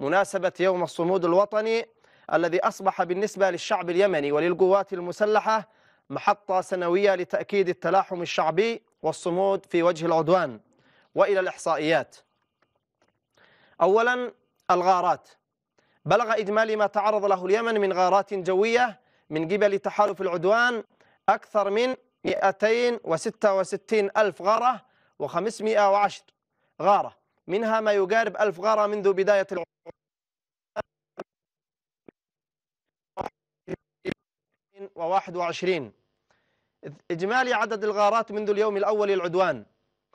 مناسبة يوم الصمود الوطني الذي أصبح بالنسبة للشعب اليمني وللقوات المسلحة محطة سنوية لتأكيد التلاحم الشعبي والصمود في وجه العدوان وإلى الإحصائيات أولا الغارات بلغ إجمالي ما تعرض له اليمن من غارات جوية من قبل تحالف العدوان أكثر من 266 ألف غارة و510 غارة منها ما يقارب ألف غارة منذ بداية العمر وواحد وعشرين إجمالي عدد الغارات منذ اليوم الأول للعدوان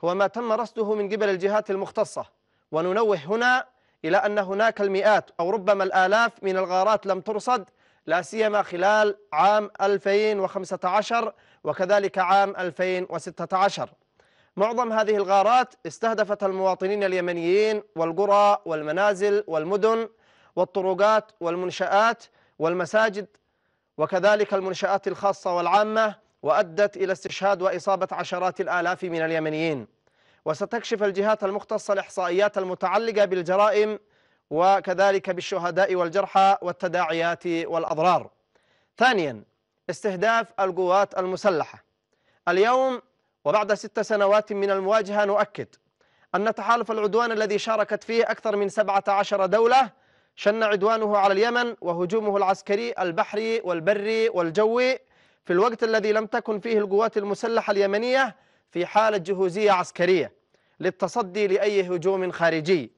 هو ما تم رصده من قبل الجهات المختصة وننوه هنا إلى أن هناك المئات أو ربما الآلاف من الغارات لم ترصد لا سيما خلال عام 2015 وكذلك عام 2016 معظم هذه الغارات استهدفت المواطنين اليمنيين والقرى والمنازل والمدن والطرقات والمنشآت والمساجد وكذلك المنشآت الخاصة والعامة وأدت إلى استشهاد وإصابة عشرات الآلاف من اليمنيين وستكشف الجهات المختصة الإحصائيات المتعلقة بالجرائم وكذلك بالشهداء والجرحى والتداعيات والأضرار ثانيا استهداف القوات المسلحة اليوم وبعد ست سنوات من المواجهة نؤكد أن تحالف العدوان الذي شاركت فيه أكثر من 17 دولة شن عدوانه على اليمن وهجومه العسكري البحري والبري والجوي في الوقت الذي لم تكن فيه القوات المسلحة اليمنية في حالة جهوزية عسكرية للتصدي لأي هجوم خارجي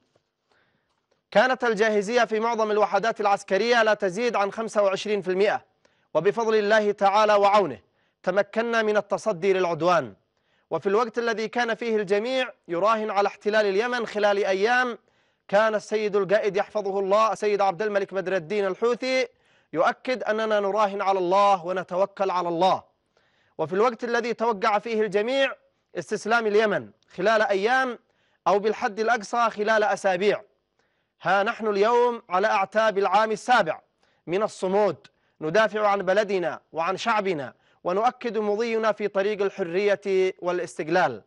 كانت الجاهزية في معظم الوحدات العسكرية لا تزيد عن 25% وبفضل الله تعالى وعونه تمكنا من التصدي للعدوان وفي الوقت الذي كان فيه الجميع يراهن على احتلال اليمن خلال أيام كان السيد القائد يحفظه الله سيد عبد الملك بدر الدين الحوثي يؤكد أننا نراهن على الله ونتوكل على الله وفي الوقت الذي توقع فيه الجميع استسلام اليمن خلال أيام أو بالحد الأقصى خلال أسابيع ها نحن اليوم على أعتاب العام السابع من الصمود ندافع عن بلدنا وعن شعبنا ونؤكد مضينا في طريق الحرية والاستقلال